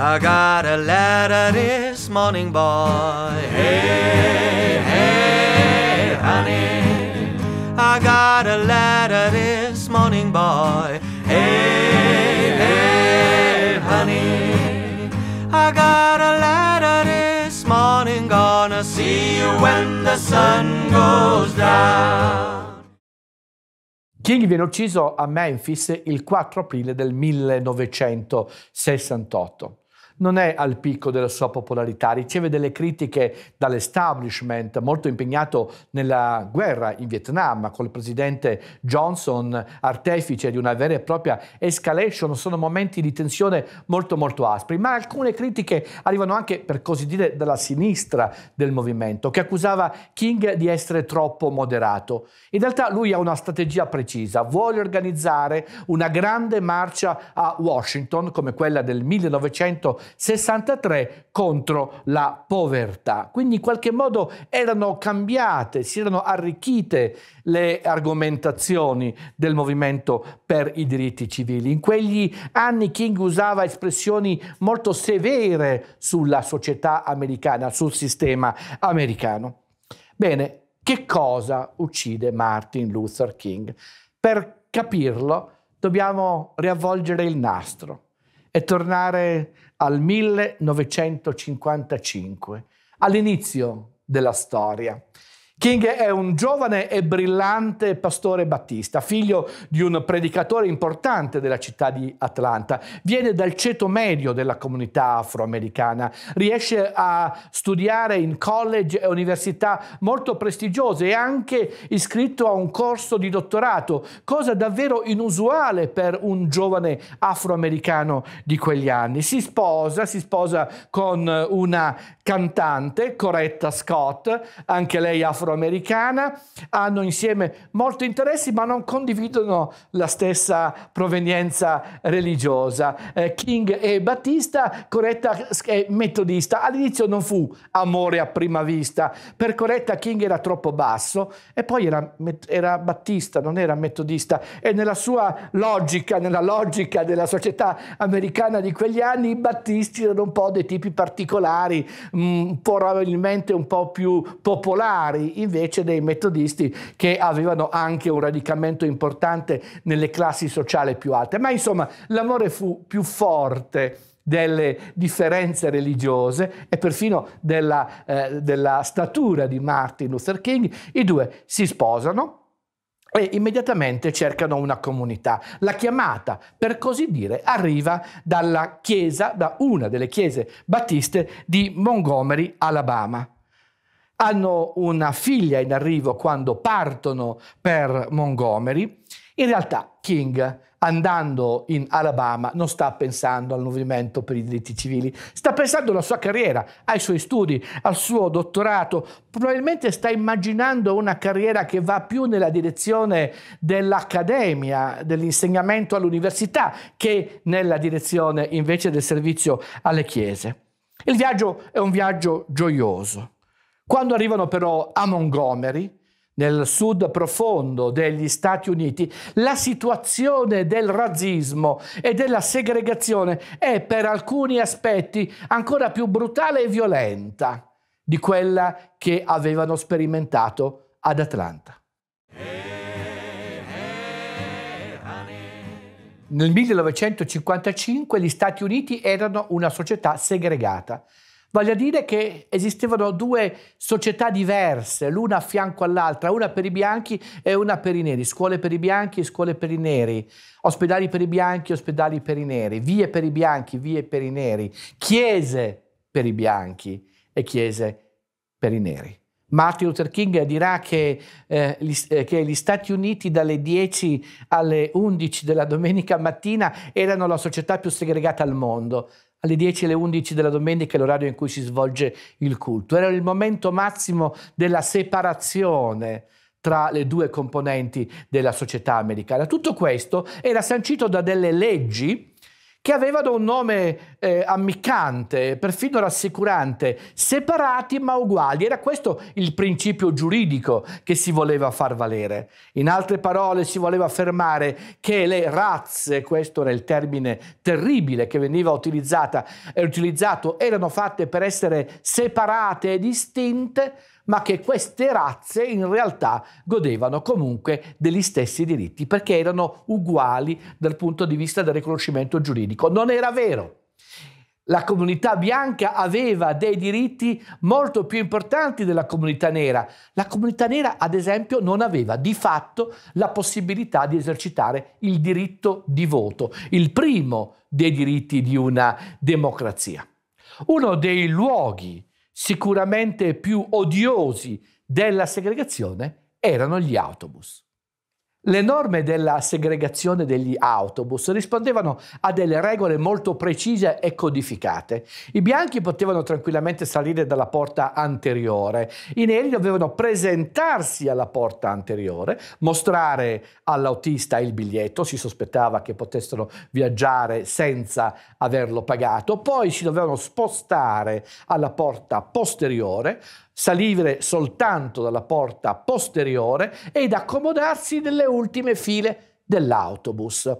I got a letter this morning, boy. Hey, hey, honey. I got a letter this morning, boy. Hey, hey, honey. I got a letter this morning, gonna see you when the sun goes down. King viene ucciso a Memphis il 4 aprile del 1968 non è al picco della sua popolarità, riceve delle critiche dall'establishment molto impegnato nella guerra in Vietnam col presidente Johnson, artefice di una vera e propria escalation, sono momenti di tensione molto molto aspri, ma alcune critiche arrivano anche per così dire dalla sinistra del movimento che accusava King di essere troppo moderato. In realtà lui ha una strategia precisa, vuole organizzare una grande marcia a Washington come quella del 1900 63 contro la povertà. Quindi in qualche modo erano cambiate, si erano arricchite le argomentazioni del movimento per i diritti civili. In quegli anni King usava espressioni molto severe sulla società americana, sul sistema americano. Bene, che cosa uccide Martin Luther King? Per capirlo dobbiamo riavvolgere il nastro e tornare al 1955, all'inizio della storia. King è un giovane e brillante pastore battista, figlio di un predicatore importante della città di Atlanta. Viene dal ceto medio della comunità afroamericana. Riesce a studiare in college e università molto prestigiose e anche iscritto a un corso di dottorato, cosa davvero inusuale per un giovane afroamericano di quegli anni. Si sposa, si sposa con una cantante, Coretta Scott, anche lei afroamericana afroamericana, hanno insieme molti interessi ma non condividono la stessa provenienza religiosa. Eh, King e Battista, Coretta è metodista, all'inizio non fu amore a prima vista, per Coretta King era troppo basso e poi era, era battista, non era metodista e nella sua logica, nella logica della società americana di quegli anni i battisti erano un po' dei tipi particolari, mh, mm, probabilmente un po' più popolari invece dei metodisti che avevano anche un radicamento importante nelle classi sociali più alte. Ma insomma l'amore fu più forte delle differenze religiose e perfino della, eh, della statura di Martin Luther King, i due si sposano e immediatamente cercano una comunità. La chiamata, per così dire, arriva dalla chiesa, da una delle chiese battiste di Montgomery, Alabama hanno una figlia in arrivo quando partono per Montgomery. In realtà King, andando in Alabama, non sta pensando al movimento per i diritti civili, sta pensando alla sua carriera, ai suoi studi, al suo dottorato, probabilmente sta immaginando una carriera che va più nella direzione dell'accademia, dell'insegnamento all'università, che nella direzione invece del servizio alle chiese. Il viaggio è un viaggio gioioso. Quando arrivano però a Montgomery, nel sud profondo degli Stati Uniti, la situazione del razzismo e della segregazione è per alcuni aspetti ancora più brutale e violenta di quella che avevano sperimentato ad Atlanta. Nel 1955 gli Stati Uniti erano una società segregata Voglio dire che esistevano due società diverse, l'una a fianco all'altra, una per i bianchi e una per i neri, scuole per i bianchi e scuole per i neri, ospedali per i bianchi e ospedali per i neri, vie per i bianchi, vie per i neri, chiese per i bianchi e chiese per i neri. Martin Luther King dirà che, eh, gli, eh, che, gli, Stati Uniti dalle 10 alle 11 della domenica mattina erano la società più segregata al mondo alle 10 e alle 11 della domenica l'orario in cui si svolge il culto. Era il momento massimo della separazione tra le due componenti della società americana. Tutto questo era sancito da delle leggi che avevano un nome eh, ammiccante, perfino rassicurante, separati ma uguali. Era questo il principio giuridico che si voleva far valere. In altre parole si voleva affermare che le razze, questo era il termine terribile che veniva utilizzato, erano fatte per essere separate e distinte, ma che queste razze in realtà godevano comunque degli stessi diritti perché erano uguali dal punto di vista del riconoscimento giuridico. Non era vero. La comunità bianca aveva dei diritti molto più importanti della comunità nera. La comunità nera, ad esempio, non aveva di fatto la possibilità di esercitare il diritto di voto, il primo dei diritti di una democrazia. Uno dei luoghi sicuramente più odiosi della segregazione erano gli autobus. Le norme della segregazione degli autobus rispondevano a delle regole molto precise e codificate. I bianchi potevano tranquillamente salire dalla porta anteriore, i neri dovevano presentarsi alla porta anteriore, mostrare all'autista il biglietto, si sospettava che potessero viaggiare senza averlo pagato, poi si dovevano spostare alla porta posteriore, salire soltanto dalla porta posteriore ed accomodarsi nelle ultime file dell'autobus.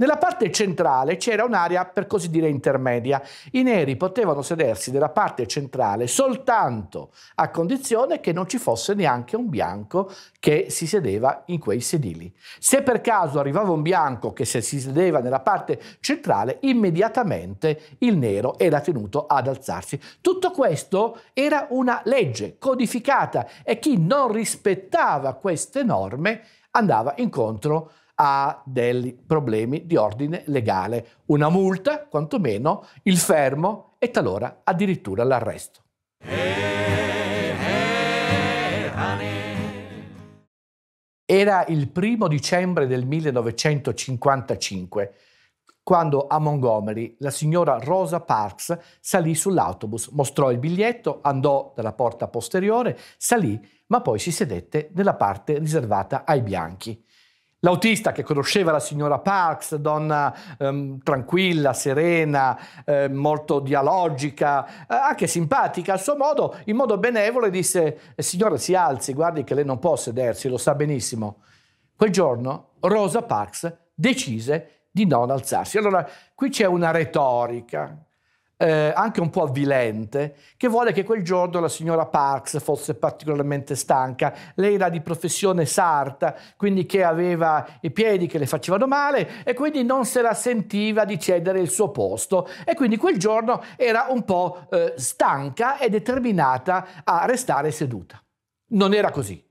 Nella parte centrale c'era un'area per così dire intermedia. I neri potevano sedersi nella parte centrale soltanto a condizione che non ci fosse neanche un bianco che si sedeva in quei sedili. Se per caso arrivava un bianco che si sedeva nella parte centrale, immediatamente il nero era tenuto ad alzarsi. Tutto questo era una legge codificata e chi non rispettava queste norme andava incontro a dei problemi di ordine legale, una multa, quantomeno il fermo e talora addirittura l'arresto. Era il primo dicembre del 1955 quando a Montgomery la signora Rosa Parks salì sull'autobus, mostrò il biglietto, andò dalla porta posteriore, salì, ma poi si sedette nella parte riservata ai bianchi. L'autista che conosceva la signora Parks, donna ehm, tranquilla, serena, eh, molto dialogica, eh, anche simpatica a suo modo, in modo benevole disse: eh, Signora, si alzi, guardi che lei non può sedersi, lo sa benissimo. Quel giorno Rosa Parks decise di non alzarsi. Allora, qui c'è una retorica, eh, anche un po' avvilente, che vuole che quel giorno la signora Parks fosse particolarmente stanca. Lei era di professione sarta, quindi che aveva i piedi che le facevano male e quindi non se la sentiva di cedere il suo posto. E quindi quel giorno era un po' eh, stanca e determinata a restare seduta. Non era così.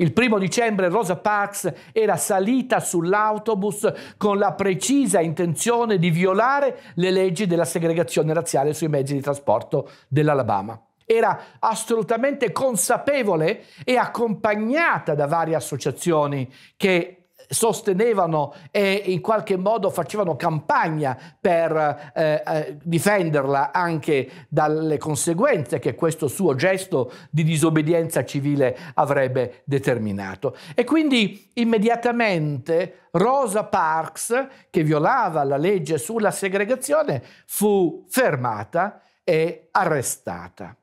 Il primo dicembre Rosa Parks era salita sull'autobus con la precisa intenzione di violare le leggi della segregazione razziale sui mezzi di trasporto dell'Alabama. Era assolutamente consapevole e accompagnata da varie associazioni che sostenevano e in qualche modo facevano campagna per eh, eh, difenderla anche dalle conseguenze che questo suo gesto di disobbedienza civile avrebbe determinato. E quindi immediatamente Rosa Parks, che violava la legge sulla segregazione, fu fermata e arrestata.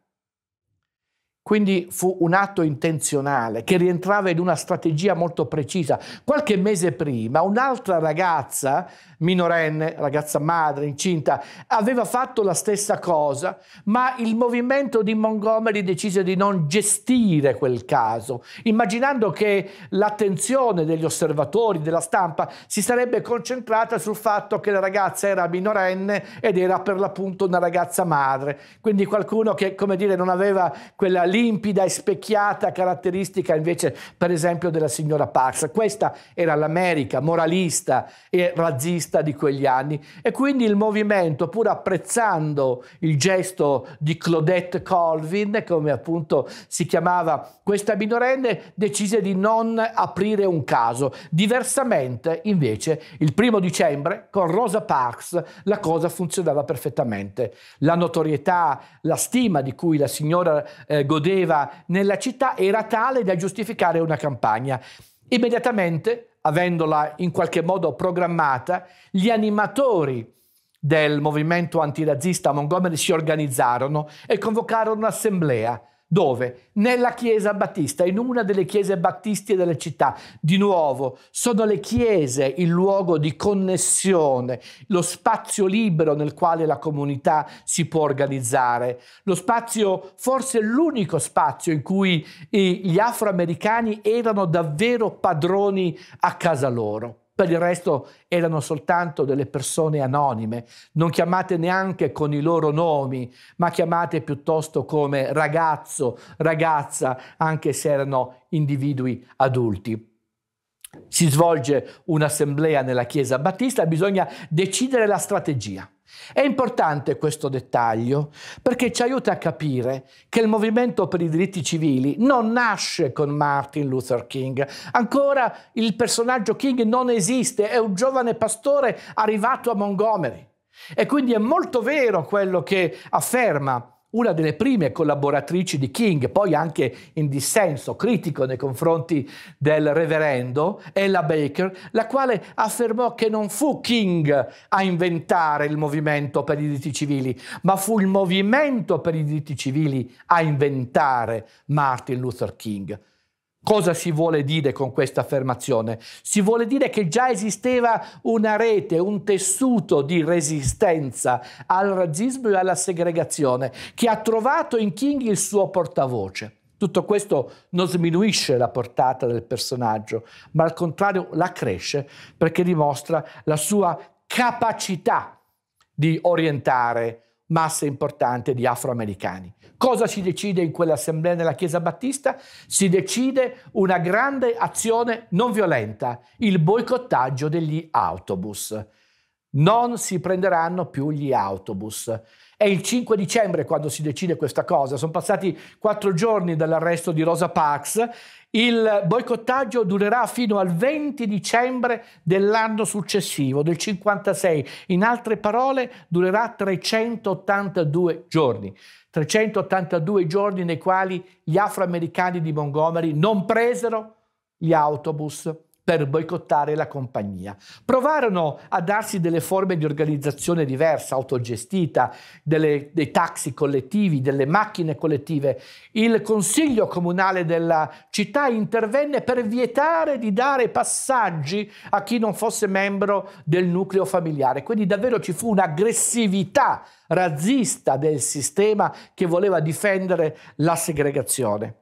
Quindi fu un atto intenzionale che rientrava in una strategia molto precisa. Qualche mese prima un'altra ragazza, minorenne, ragazza madre, incinta, aveva fatto la stessa cosa, ma il movimento di Montgomery decise di non gestire quel caso, immaginando che l'attenzione degli osservatori, della stampa, si sarebbe concentrata sul fatto che la ragazza era minorenne ed era per l'appunto una ragazza madre. Quindi qualcuno che, come dire, non aveva quella limpida e specchiata caratteristica invece per esempio della signora Parks. Questa era l'America moralista e razzista di quegli anni e quindi il movimento pur apprezzando il gesto di Claudette Colvin, come appunto si chiamava questa minorenne, decise di non aprire un caso. Diversamente invece il primo dicembre con Rosa Parks la cosa funzionava perfettamente. La notorietà, la stima di cui la signora eh, godeva esplodeva nella città era tale da giustificare una campagna. Immediatamente, avendola in qualche modo programmata, gli animatori del movimento antirazista a Montgomery si organizzarono e convocarono un'assemblea dove? Nella chiesa battista, in una delle chiese battisti della città. Di nuovo, sono le chiese il luogo di connessione, lo spazio libero nel quale la comunità si può organizzare, lo spazio, forse l'unico spazio in cui gli afroamericani erano davvero padroni a casa loro. Per il resto erano soltanto delle persone anonime, non chiamate neanche con i loro nomi, ma chiamate piuttosto come ragazzo, ragazza, anche se erano individui adulti si svolge un'assemblea nella Chiesa Battista, bisogna decidere la strategia. È importante questo dettaglio perché ci aiuta a capire che il movimento per i diritti civili non nasce con Martin Luther King. Ancora il personaggio King non esiste, è un giovane pastore arrivato a Montgomery. E quindi è molto vero quello che afferma una delle prime collaboratrici di King, poi anche in dissenso critico nei confronti del reverendo, Ella Baker, la quale affermò che non fu King a inventare il movimento per i diritti civili, ma fu il movimento per i diritti civili a inventare Martin Luther King. Cosa si vuole dire con questa affermazione? Si vuole dire che già esisteva una rete, un tessuto di resistenza al razzismo e alla segregazione che ha trovato in King il suo portavoce. Tutto questo non sminuisce la portata del personaggio, ma al contrario la cresce perché dimostra la sua capacità di orientare massa importante di afroamericani. Cosa si decide in quell'assemblea nella Chiesa Battista? Si decide una grande azione non violenta, il boicottaggio degli autobus. Non si prenderanno più gli autobus. È il 5 dicembre quando si decide questa cosa, sono passati quattro giorni dall'arresto di Rosa Parks. il boicottaggio durerà fino al 20 dicembre dell'anno successivo, del 56, in altre parole durerà 382 giorni. 382 giorni nei quali gli afroamericani di Montgomery non presero gli autobus per boicottare la compagnia. Provarono a darsi delle forme di organizzazione diversa, autogestita, delle, dei taxi collettivi, delle macchine collettive. Il consiglio comunale della città intervenne per vietare di dare passaggi a chi non fosse membro del nucleo familiare. Quindi davvero ci fu un'aggressività razzista del sistema che voleva difendere la segregazione.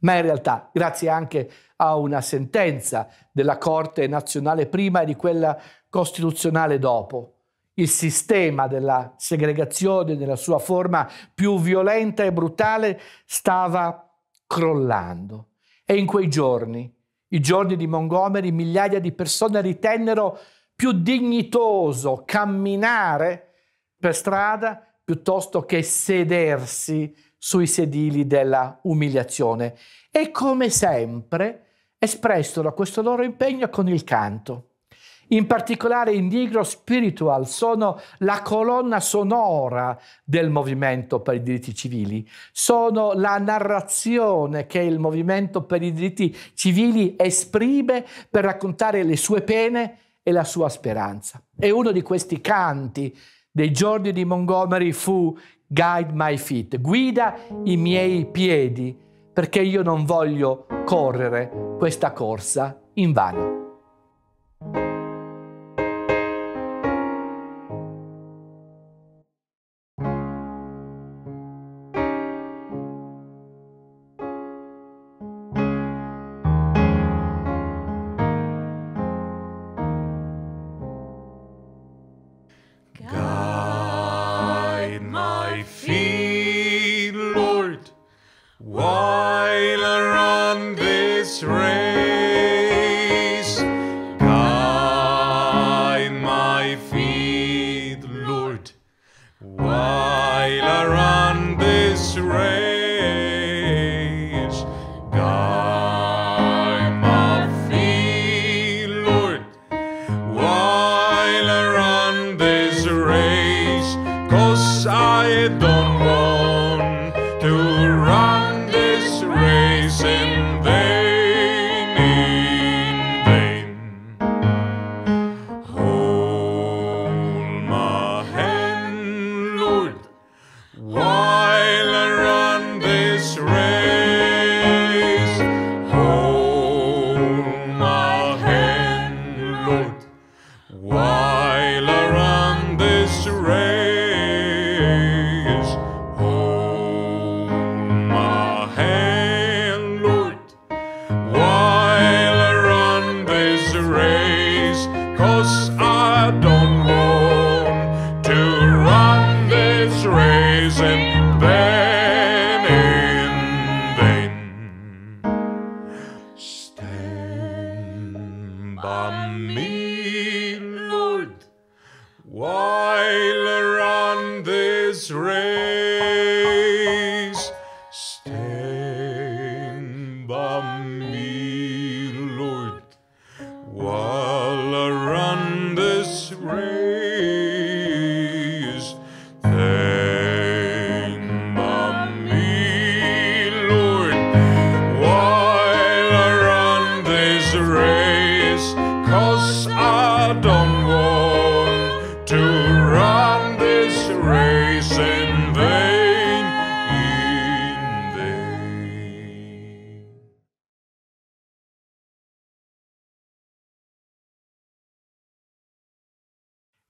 Ma in realtà, grazie anche a a una sentenza della Corte nazionale prima e di quella costituzionale dopo. Il sistema della segregazione nella sua forma più violenta e brutale stava crollando. E in quei giorni, i giorni di Montgomery, migliaia di persone ritennero più dignitoso camminare per strada piuttosto che sedersi sui sedili della umiliazione. E come sempre espressero questo loro impegno con il canto. In particolare i Negro Spiritual sono la colonna sonora del movimento per i diritti civili, sono la narrazione che il movimento per i diritti civili esprime per raccontare le sue pene e la sua speranza. E uno di questi canti dei giorni di Montgomery fu Guide My Feet, guida i miei piedi, perché io non voglio correre questa corsa in vano.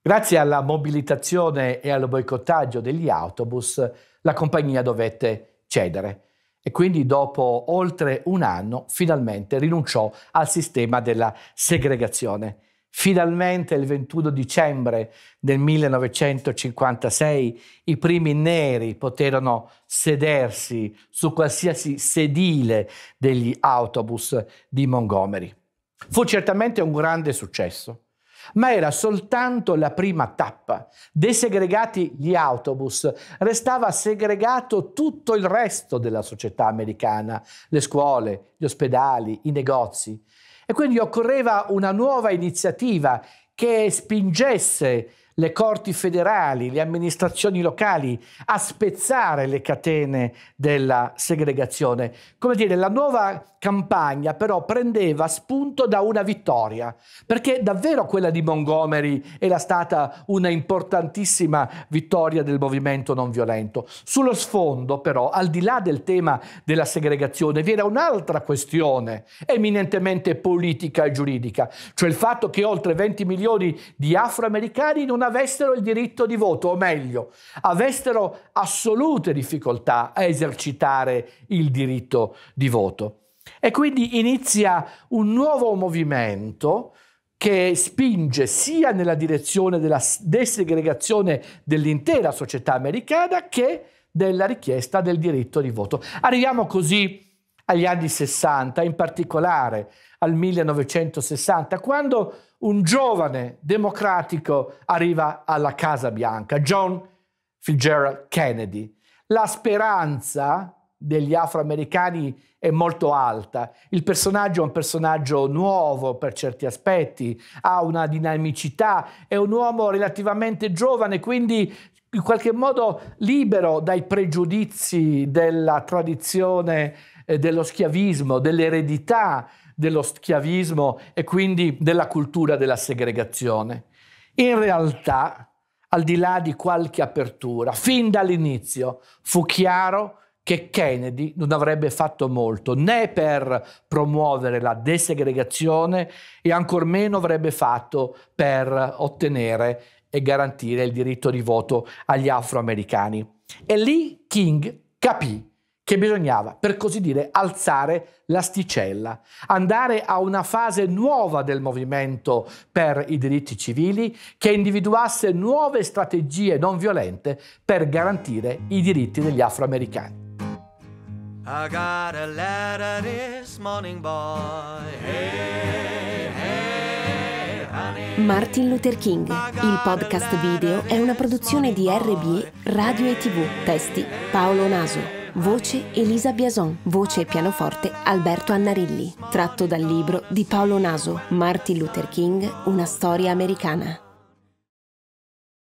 Grazie alla mobilitazione e al boicottaggio degli autobus, la compagnia dovette cedere e quindi dopo oltre un anno finalmente rinunciò al sistema della segregazione. Finalmente il 21 dicembre del 1956 i primi neri poterono sedersi su qualsiasi sedile degli autobus di Montgomery. Fu certamente un grande successo ma era soltanto la prima tappa. Desegregati gli autobus, restava segregato tutto il resto della società americana, le scuole, gli ospedali, i negozi. E quindi occorreva una nuova iniziativa che spingesse le corti federali, le amministrazioni locali a spezzare le catene della segregazione. Come dire, la nuova campagna però prendeva spunto da una vittoria, perché davvero quella di Montgomery era stata una importantissima vittoria del movimento non violento. Sullo sfondo però, al di là del tema della segregazione, vi era un'altra questione eminentemente politica e giuridica, cioè il fatto che oltre 20 milioni di afroamericani non avessero il diritto di voto, o meglio, avessero assolute difficoltà a esercitare il diritto di voto. E quindi inizia un nuovo movimento che spinge sia nella direzione della desegregazione dell'intera società americana che della richiesta del diritto di voto. Arriviamo così a agli anni 60, in particolare al 1960, quando un giovane democratico arriva alla Casa Bianca, John Fitzgerald Kennedy. La speranza degli afroamericani è molto alta. Il personaggio è un personaggio nuovo per certi aspetti, ha una dinamicità, è un uomo relativamente giovane, quindi in qualche modo libero dai pregiudizi della tradizione eh, dello schiavismo, dell'eredità dello schiavismo e quindi della cultura della segregazione. In realtà, al di là di qualche apertura, fin dall'inizio fu chiaro che Kennedy non avrebbe fatto molto né per promuovere la desegregazione e ancor meno avrebbe fatto per ottenere e garantire il diritto di voto agli afroamericani. E lì King capì che bisognava, per così dire, alzare l'asticella, andare a una fase nuova del movimento per i diritti civili che individuasse nuove strategie non violente per garantire i diritti degli afroamericani. I got a letter this morning, boy. Hey, hey, honey. Martin Luther King, il podcast video, è una produzione di RBE Radio e TV, testi Paolo Naso. Voce Elisa Biason, voce e pianoforte Alberto Annarilli, tratto dal libro di Paolo Naso, Martin Luther King, una storia americana.